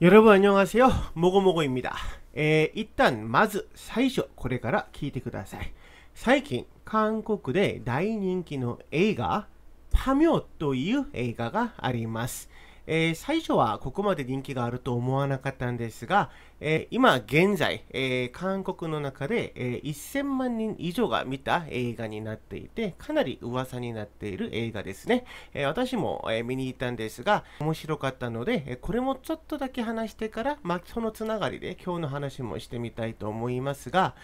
よ여러분안녕하세요모고모고입니다えー、一旦まず最初これから聞いてください。最近韓国で大人気の映画パミョという映画があります。えー、最初はここまで人気があると思わなかったんですが、えー、今現在、えー、韓国の中で、え1000万人以上が見た映画になっていて、かなり噂になっている映画ですね。え私も、え見に行ったんですが、面白かったので、これもちょっとだけ話してから、まあ、そのつながりで今日の話もしてみたいと思いますが、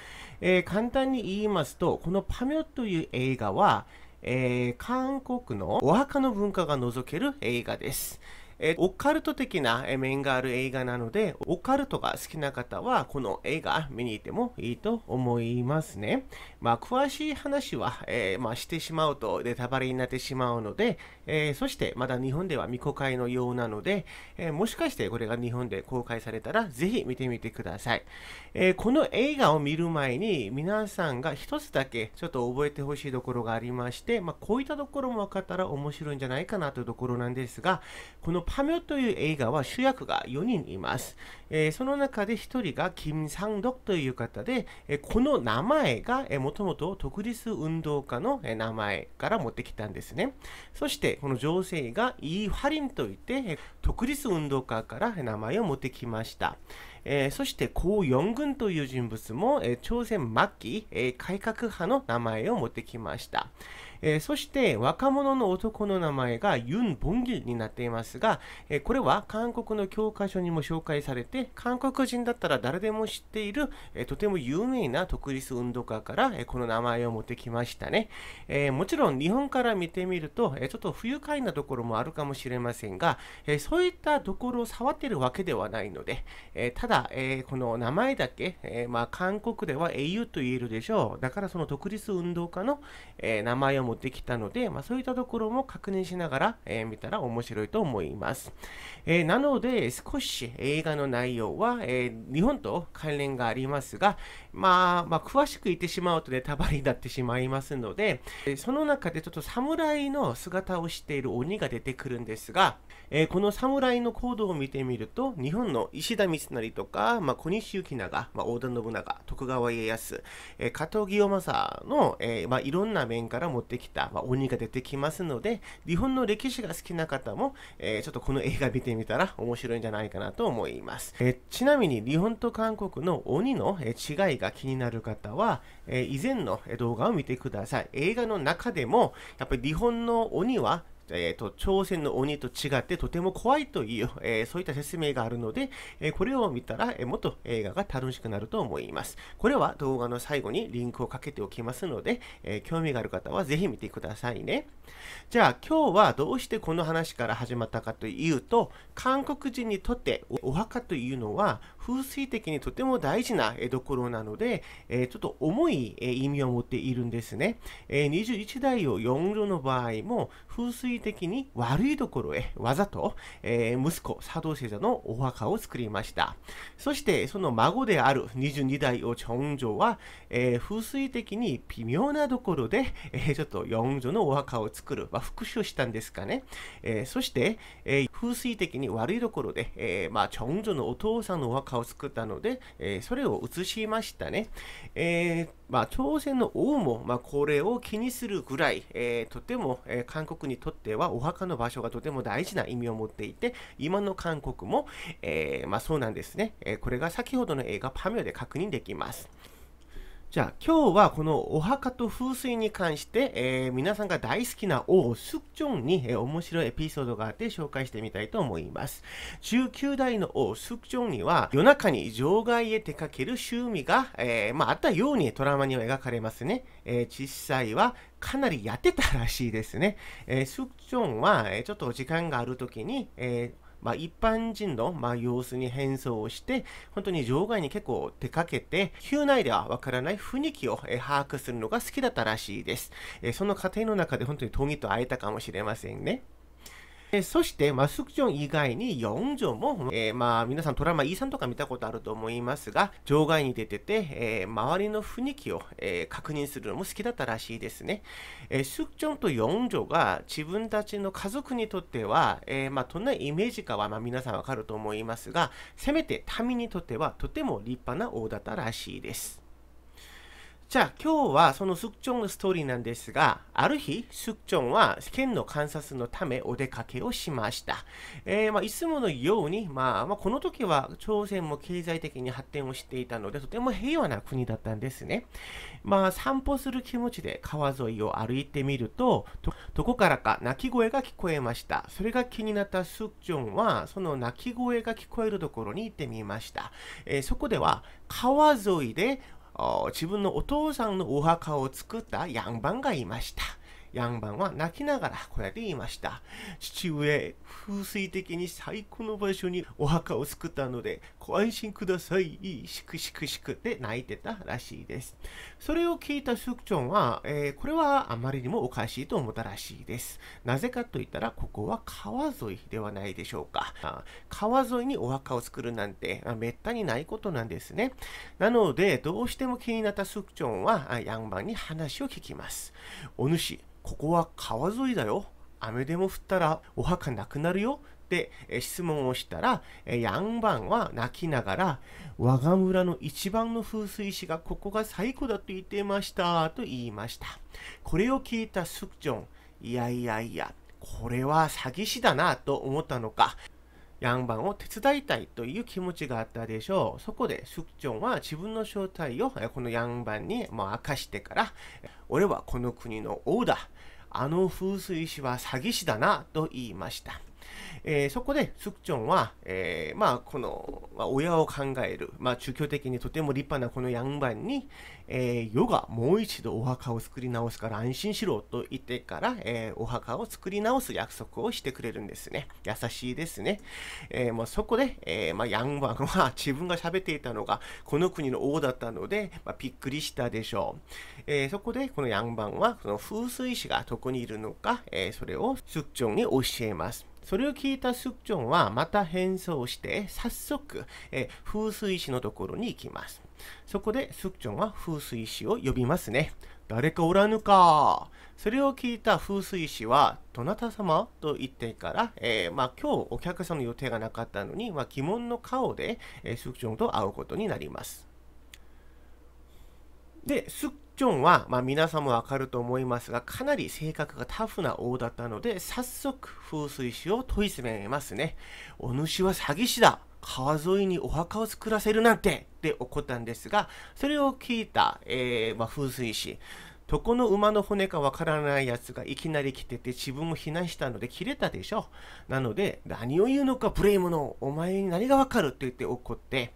え簡単に言いますと、このパミョという映画は、え韓国のお墓の文化が覗ける映画です。えオカルト的な面がある映画なので、オカルトが好きな方は、この映画見に行ってもいいと思いますね。まあ、詳しい話は、えー、まあ、してしまうとネタバレになってしまうので、えー、そしてまだ日本では未公開のようなので、えー、もしかしてこれが日本で公開されたら、ぜひ見てみてください。えこの映画を見る前に、皆さんが一つだけちょっと覚えてほしいところがありまして、まあ、こういったところも分かったら面白いんじゃないかなというところなんですが、このパミョという映画は主役が4人います。えー、その中で1人が金三徳という方で、えー、この名前がもともと独立運動家の名前から持ってきたんですね。そしてこの女性がイー・ファリンといって独立運動家から名前を持ってきました。えー、そして高四軍という人物も、え朝鮮末期、え改革派の名前を持ってきました。えー、そして若者の男の名前がユン・ボンギになっていますが、えー、これは韓国の教科書にも紹介されて、韓国人だったら誰でも知っている、えー、とても有名な独立運動家から、えこの名前を持ってきましたね。えもちろん日本から見てみると、えちょっと不愉快なところもあるかもしれませんが、えそういったところを触っているわけではないので、えただ、えこの名前だけ、えまあ、韓国では英雄と言えるでしょう。だからその独立運動家の、え名前を持できたので、まあ、そういったところも確認しながら、えー、見たら面白いと思います。えー、なので、少し映画の内容は、えー、日本と関連がありますが、まあ、まあ、詳しく言ってしまうとネタバレになってしまいますので、その中でちょっと侍の姿をしている鬼が出てくるんですが、えー、この侍の行動を見てみると、日本の石田三成とか、まあ、小西行長、まあ、織田信長、徳川家康、えー、加藤清正の、えー、まあ、いろんな面から持ってきた、まあ、鬼が出てきますので、日本の歴史が好きな方も、えちょっとこの映画見てみたら面白いんじゃないかなと思います。えちなみに、日本と韓国の鬼の違いがが気になる方は、えー、以前の動画を見てください。映画の中でも、やっぱり日本の鬼はえーと、朝鮮の鬼と違ってとても怖いという、えー、そういった説明があるので、えー、これを見たら、えー、もっと映画が楽しくなると思います。これは動画の最後にリンクをかけておきますので、え興味がある方はぜひ見てくださいね。じゃあ今日はどうしてこの話から始まったかというと、韓国人にとってお墓というのは風水的にとても大事なところなので、えちょっと重い意味を持っているんですね。え21代を4女の場合も、風水的に悪いところへわざと、え息子、佐藤聖者のお墓を作りました。そして、その孫である22代を長女は、え風水的に微妙なところで、えちょっと4女のお墓を作る、まあ、復讐したんですかね。えそして、え風水的に悪いところで、えまあ、長女のお父さんのお墓顔を作ったので、えー、それを移しましたね。えー、まあ、朝鮮の王も、まあ、これを気にするぐらい、えー、とても、え韓国にとってはお墓の場所がとても大事な意味を持っていて、今の韓国も、えまあ、そうなんですね、えこれが先ほどの映画パミョで確認できます。じゃあ今日はこのお墓と風水に関して、えー、皆さんが大好きな王スクチョンに、えー、面白いエピソードがあって紹介してみたいと思います。19代の王スクチョンには夜中に場外へ出かける趣味が、えー、まあ、ったようにトラマには描かれますね。え実際はかなりやってたらしいですね。えー、スクチョンは、えちょっと時間がある時に、えまあ、一般人の、まあ、様子に変装をして、本当に場外に結構出かけて、宮内ではわからない雰囲気を、え把握するのが好きだったらしいです。えその過程の中で本当にトと会えたかもしれませんね。えそして、まスクジョン以外に4条も、えー、まあ、皆さんドラマ E さんとか見たことあると思いますが、場外に出てて、えー、周りの雰囲気を、えー、確認するのも好きだったらしいですね。えー、スクジョンと4条が自分たちの家族にとっては、えまあ、どんなイメージかは、まあ、皆さんわかると思いますが、せめて民にとってはとても立派な王だったらしいです。じゃあ今日はそのスクチョンのストーリーなんですが、ある日、スクチョンは県の観察のためお出かけをしました。えー、まあ、いつものように、まあ、まあ、この時は朝鮮も経済的に発展をしていたので、とても平和な国だったんですね。まあ散歩する気持ちで川沿いを歩いてみると、どこからか鳴き声が聞こえました。それが気になったスクチョンは、その鳴き声が聞こえるところに行ってみました。えー、そこでは川沿いで自分のお父さんのお墓を作ったバンがいました。ヤンバンは泣きながらこうやって言いました。父上、風水的に最高の場所にお墓を作ったので、ご安心ください。しくしくしくって泣いてたらしいです。それを聞いたスクチョンは、えー、これはあまりにもおかしいと思ったらしいです。なぜかと言ったら、ここは川沿いではないでしょうか。あ川沿いにお墓を作るなんて、あめったにないことなんですね。なので、どうしても気になったスクチョンは、ヤンバンに話を聞きます。お主、ここは川沿いだよ。雨でも降ったらお墓なくなるよ。って質問をしたら、ヤンバンは泣きながら、我が村の一番の風水師がここが最古だと言ってましたと言いました。これを聞いたスクジョン、いやいやいや、これは詐欺師だなと思ったのか、ヤンバンを手伝いたいという気持ちがあったでしょう。そこでスクチョンは自分の正体をこのヤンバンに明かしてから、俺はこの国の王だ。あの風水師は詐欺師だなと言いました。えー、そこでスクチョンは、えー、まあ、この、まあ、親を考える、まあ、宗教的にとても立派なこのヤンバンに、えー、世がもう一度お墓を作り直すから安心しろと言ってから、えお墓を作り直す約束をしてくれるんですね。優しいですね。えまあ、そこで、えまあ、ヤンバンは 自分が喋っていたのがこの国の王だったので、まあ、びっくりしたでしょう。えそこでこのヤンバンはその風水師がどこにいるのか、えそれをスクチョンに教えます。それを聞いたスクチョンはまた変装して早速、え風水師のところに行きます。そこでスクチョンは風水師を呼びますね。誰かおらぬか。それを聞いた風水師は、どなた様と言ってから、えー、まあ、今日お客さんの予定がなかったのに、まあ、疑問の顔で、えー、スクチョンと会うことになります。で、スクジョンは、まあ、皆さんもわかると思いますが、かなり性格がタフな王だったので、早速風水師を問い詰めますね。お主は詐欺師だ川沿いにお墓を作らせるなんてって怒ったんですが、それを聞いた、えー、まあ、風水師、どこの馬の骨かわからないやつがいきなり来てて自分を避難したので切れたでしょ。なので、何を言うのかレイモノ、お前に何がわかるって言って怒って、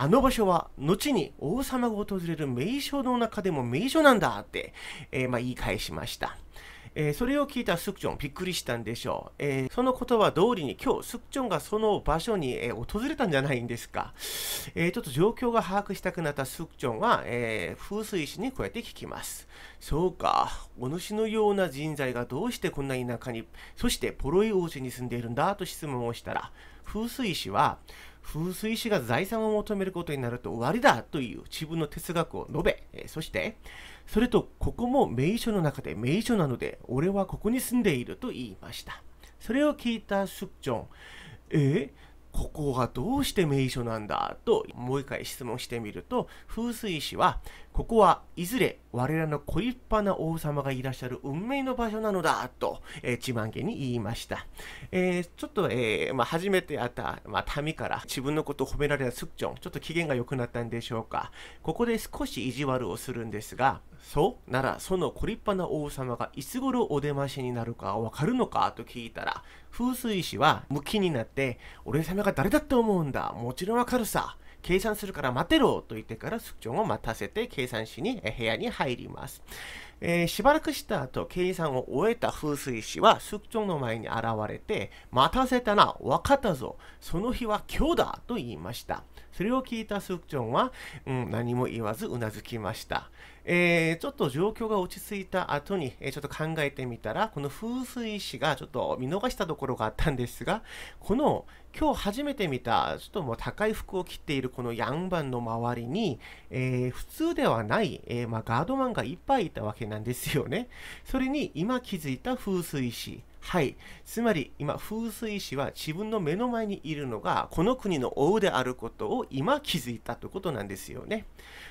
あの場所は後に王様が訪れる名所の中でも名所なんだって、えー、まあ、言い返しました。えー、それを聞いたスクチョンびっくりしたんでしょう、えー、その言葉通りに今日スクチョンがその場所に、えー、訪れたんじゃないんですか、えちょっと状況が把握したくなったスクチョンは、え風水師にこうやって聞きますそうかお主のような人材がどうしてこんな田舎にそしてポロイ王子に住んでいるんだと質問をしたら風水師は風水師が財産を求めることになると終わりだという自分の哲学を述べ、えそして、それとここも名所の中で名所なので、俺はここに住んでいると言いました。それを聞いたスクチョン、えーここがどうして名所なんだともう一回質問してみると風水師はここはいずれ我らの小立派な王様がいらっしゃる運命の場所なのだと、えー、自慢げに言いました、えー、ちょっと、えー、まあ、初めて会った、まあ、民から自分のことを褒められたスクチョンちょっと機嫌が良くなったんでしょうかここで少し意地悪をするんですがそうならその小立派な王様がいつ頃お出ましになるかわかるのかと聞いたら風水師はムキになって俺様が誰だって思うんだもちろんわかるさ計算するから待てろと言ってからスクチョンを待たせて計算しに部屋に入ります、えー、しばらくした後計算を終えた風水師はスクチョンの前に現れて待たせたな分かったぞその日は今日だと言いましたそれを聞いたスクチョンは、うん、何も言わずうなずきましたえー、ちょっと状況が落ち着いた後に、えー、ちょっと考えてみたら、この風水師がちょっと見逃したところがあったんですが、この今日初めて見た、ちょっともう高い服を着ているこのヤンバンの周りに、えー、普通ではない、えまあ、ガードマンがいっぱいいたわけなんですよね。それに今気づいた風水師。はい。つまり、今、風水師は自分の目の前にいるのが、この国の王であることを今気づいたということなんですよね。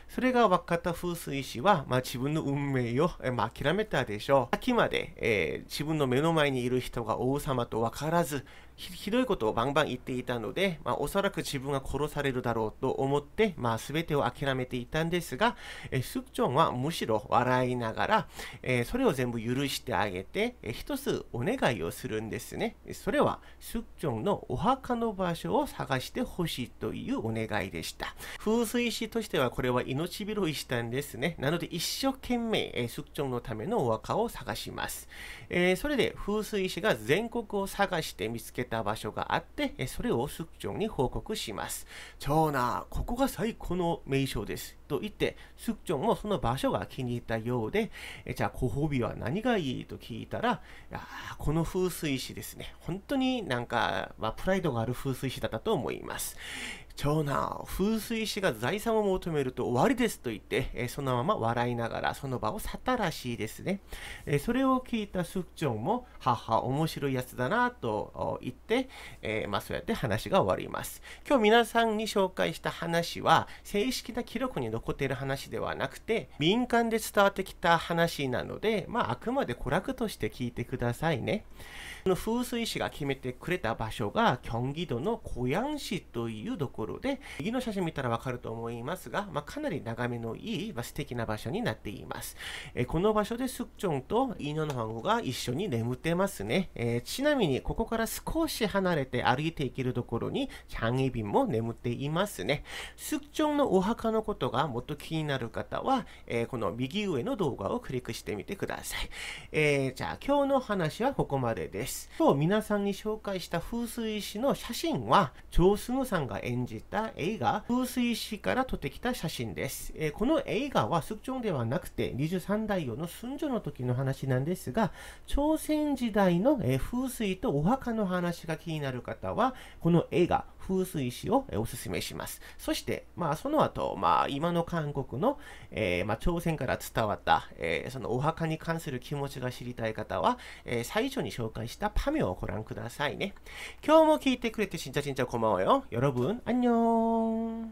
それが分かった風水師は、まあ、自分の運命を、まあ、諦めたでしょう。秋まで、えー、自分の目の前にいる人が王様と分からず、ひどいことをバンバン言っていたので、まあ、おそらく自分が殺されるだろうと思って、まあ、全てを諦めていたんですが、えスクチョンはむしろ笑いながら、えー、それを全部許してあげて、えー、一つお願い願いをするんですね。それは、スッチョンのお墓の場所を探してほしいというお願いでした。風水師としてはこれは命拾いしたんですね。なので一生懸命、えスッチョンのためのお墓を探します。えー、それで風水師が全国を探して見つけた場所があって、えそれをスッチョンに報告します。長男、ここが最高の名所です。と言って、スクチョンもその場所が気に入ったようで、えじゃあ、ご褒美は何がいいと聞いたら、あこの風水師ですね。本当になんか、まあ、プライドがある風水師だったと思います。長男、風水師が財産を求めると終わりですと言って、えそのまま笑いながらその場を去ったらしいですね。えそれを聞いたスクチョンも、母、面白いやつだなと言って、えまあ、そうやって話が終わります。今日皆さんに紹介した話は、正式な記録に残っている話ではなくて、民間で伝わってきた話なので、まあ、あくまで娯楽として聞いてくださいね。の風水師が決めてくれた場所が、キョンギドのコヤン市というところろで、右の写真見たらわかると思いますが、まあ、かなり眺めのいい、まあ、素敵な場所になっています。えー、この場所でスクチョンとイーノのハンゴが一緒に眠ってますね。えー、ちなみに、ここから少し離れて歩いていけるところに、チャンイビンも眠っていますね。スクチョンのお墓のことがもっと気になる方は、えー、この右上の動画をクリックしてみてください。えー、じゃあ、今日の話はここまでです。今日皆さんに紹介した風水師の写真は、ジョースムさんが演じした映画、風水市から撮ってきた写真です。えー、この映画はスクチョンではなくて、23代王の寸女の時の話なんですが、朝鮮時代の、えー、風水とお墓の話が気になる方は、この映画、風水師をおすすめします。そして、まあ、その後、まあ、今の韓国の、えー、まあ、朝鮮から伝わった、えー、そのお墓に関する気持ちが知りたい方は、えー、最初に紹介したパメをご覧くださいね。今日も聞いてくれて、しんちゃしんちゃこんばんはよ。여러 분、 안녕 안녕